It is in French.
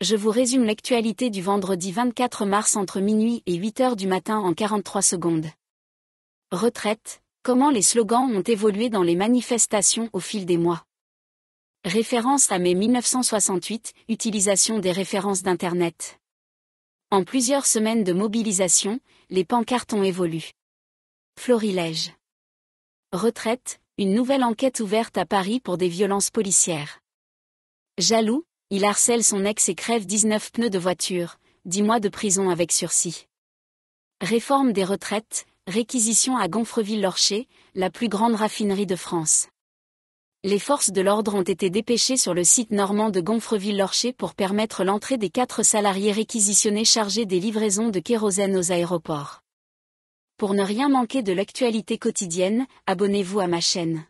je vous résume l'actualité du vendredi 24 mars entre minuit et 8 h du matin en 43 secondes. Retraite, comment les slogans ont évolué dans les manifestations au fil des mois. Référence à mai 1968, utilisation des références d'Internet. En plusieurs semaines de mobilisation, les pancartes ont évolué. Florilège. Retraite, une nouvelle enquête ouverte à Paris pour des violences policières. Jaloux, il harcèle son ex et crève 19 pneus de voiture, 10 mois de prison avec sursis. Réforme des retraites, réquisition à Gonfreville-Lorcher, la plus grande raffinerie de France. Les forces de l'ordre ont été dépêchées sur le site normand de Gonfreville-Lorcher pour permettre l'entrée des quatre salariés réquisitionnés chargés des livraisons de kérosène aux aéroports. Pour ne rien manquer de l'actualité quotidienne, abonnez-vous à ma chaîne.